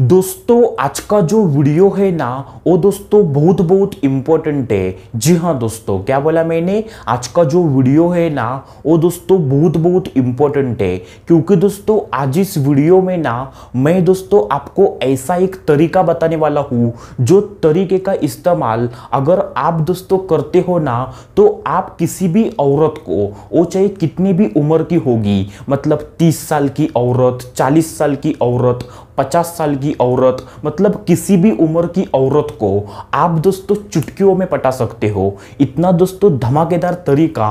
दोस्तों आज का जो वीडियो है ना वो दोस्तों बहुत बहुत इम्पोर्टेंट है जी हाँ दोस्तों क्या बोला मैंने आज का जो वीडियो है ना वो दोस्तों बहुत बहुत इम्पोर्टेंट है क्योंकि दोस्तों आज इस वीडियो में ना मैं दोस्तों आपको ऐसा एक तरीका बताने वाला हूँ जो तरीके का इस्तेमाल अगर आप दोस्तों करते हो ना तो आप किसी भी औरत को वो चाहे कितनी भी उम्र की होगी मतलब तीस साल की औरत चालीस साल की औरत पचास साल की औरत मतलब किसी भी उम्र की औरत को आप दोस्तों चुटकियों में पटा सकते हो इतना दोस्तों धमाकेदार तरीका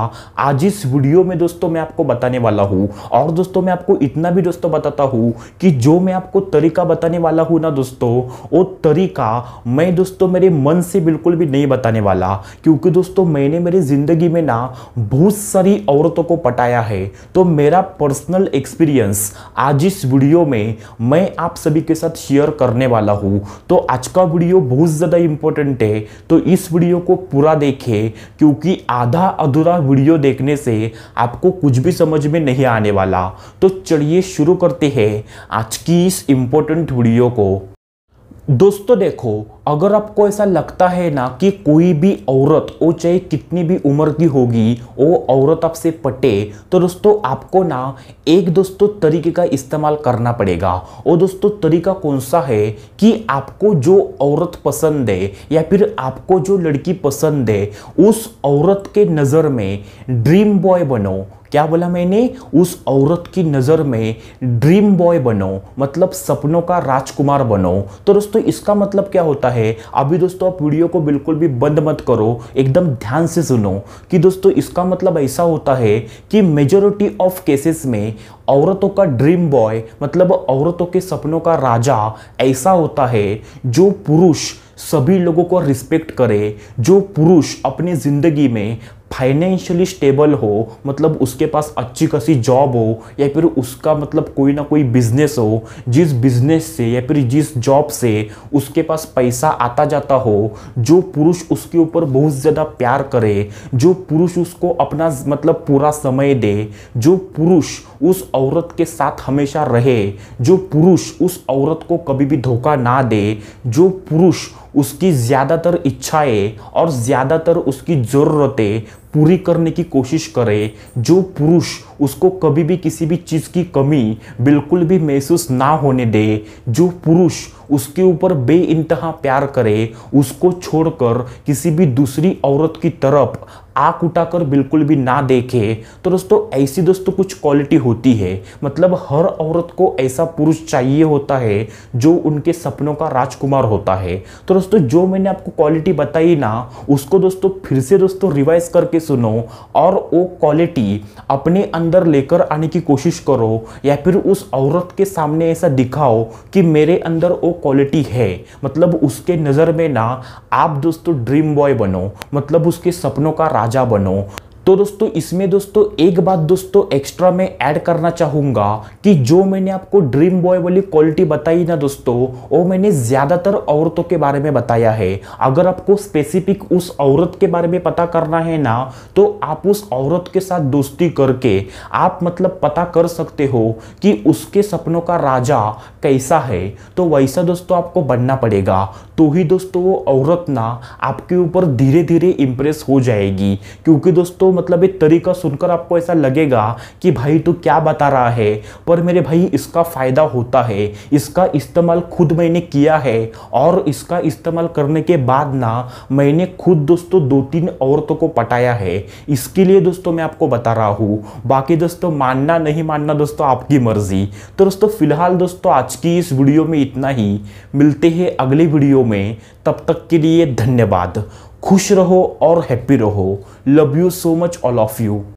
आज इस वीडियो में दोस्तों मैं आपको बताने वाला हूँ और दोस्तों मैं आपको इतना भी दोस्तों बताता हूँ कि जो मैं आपको तरीका बताने वाला हूँ ना दोस्तों वो तरीका मैं दोस्तों मेरे मन से बिल्कुल भी नहीं बताने वाला क्योंकि दोस्तों मैंने मेरी ज़िंदगी में ना बहुत सारी औरतों को पटाया है तो मेरा पर्सनल एक्सपीरियंस आज इस वीडियो में मैं आप आप सभी के साथ शेयर करने वाला हूँ तो आज का वीडियो बहुत ज़्यादा इम्पोर्टेंट है तो इस वीडियो को पूरा देखें क्योंकि आधा अधूरा वीडियो देखने से आपको कुछ भी समझ में नहीं आने वाला तो चलिए शुरू करते हैं आज की इस इम्पोर्टेंट वीडियो को दोस्तों देखो अगर आपको ऐसा लगता है ना कि कोई भी औरत वो चाहे कितनी भी उम्र की होगी वो औरत आपसे पटे तो दोस्तों आपको ना एक दोस्तों तरीके का इस्तेमाल करना पड़ेगा और दोस्तों तरीका कौन सा है कि आपको जो औरत पसंद है या फिर आपको जो लड़की पसंद है उस औरत के नज़र में ड्रीम बॉय बनो क्या बोला मैंने उस औरत की नज़र में ड्रीम बॉय बनो मतलब सपनों का राजकुमार बनो तो दोस्तों इसका मतलब क्या होता है अभी दोस्तों आप वीडियो को बिल्कुल भी बंद मत करो एकदम ध्यान से सुनो कि दोस्तों इसका मतलब ऐसा होता है कि मेजोरिटी ऑफ केसेस में औरतों का ड्रीम बॉय मतलब औरतों के सपनों का राजा ऐसा होता है जो पुरुष सभी लोगों को रिस्पेक्ट करे जो पुरुष अपनी ज़िंदगी में फाइनेंशियली स्टेबल हो मतलब उसके पास अच्छी खासी जॉब हो या फिर उसका मतलब कोई ना कोई बिजनेस हो जिस बिजनेस से या फिर जिस जॉब से उसके पास पैसा आता जाता हो जो पुरुष उसके ऊपर बहुत ज़्यादा प्यार करे जो पुरुष उसको अपना मतलब पूरा समय दे जो पुरुष उस औरत के साथ हमेशा रहे जो पुरुष उस औरत को कभी भी धोखा ना दे जो पुरुष उसकी ज़्यादातर इच्छाएं और ज़्यादातर उसकी ज़रूरतें पूरी करने की कोशिश करे जो पुरुष उसको कभी भी किसी भी चीज़ की कमी बिल्कुल भी महसूस ना होने दे जो पुरुष उसके ऊपर बे इंतहा प्यार करे उसको छोड़कर किसी भी दूसरी औरत की तरफ आँख उठाकर बिल्कुल भी ना देखे तो दोस्तों ऐसी दोस्तों कुछ क्वालिटी होती है मतलब हर औरत को ऐसा पुरुष चाहिए होता है जो उनके सपनों का राजकुमार होता है तो दोस्तों जो मैंने आपको क्वालिटी बताई ना उसको दोस्तों फिर से दोस्तों रिवाइज करके सुनो और वो क्वालिटी अपने अंदर लेकर आने की कोशिश करो या फिर उस औरत के सामने ऐसा दिखाओ कि मेरे अंदर वो क्वालिटी है मतलब उसके नज़र में ना आप दोस्तों ड्रीम बॉय बनो मतलब उसके सपनों का राजा बनो तो दोस्तों इसमें दोस्तों एक बात दोस्तों एक्स्ट्रा में ऐड करना चाहूँगा कि जो मैंने आपको ड्रीम बॉय वाली क्वालिटी बताई ना दोस्तों वो मैंने ज़्यादातर औरतों के बारे में बताया है अगर आपको स्पेसिफिक उस औरत के बारे में पता करना है ना तो आप उस औरत के साथ दोस्ती करके आप मतलब पता कर सकते हो कि उसके सपनों का राजा कैसा है तो वैसा दोस्तों आपको बनना पड़ेगा तो ही दोस्तों वो औरत ना आपके ऊपर धीरे धीरे इम्प्रेस हो जाएगी क्योंकि दोस्तों मतलब एक तरीका सुनकर आपको ऐसा लगेगा कि भाई तू क्या बता रहा है पर मेरे भाई इसका फ़ायदा होता है इसका इस्तेमाल खुद मैंने किया है और इसका इस्तेमाल करने के बाद ना मैंने खुद दोस्तों दो तीन औरतों को पटाया है इसके लिए दोस्तों मैं आपको बता रहा हूँ बाकी दोस्तों मानना नहीं मानना दोस्तों आपकी मर्जी तो दोस्तों फिलहाल दोस्तों आज की इस वीडियो में इतना ही मिलते हैं अगले वीडियो में तब तक के लिए धन्यवाद खुश रहो और हैप्पी रहो love you so much all of you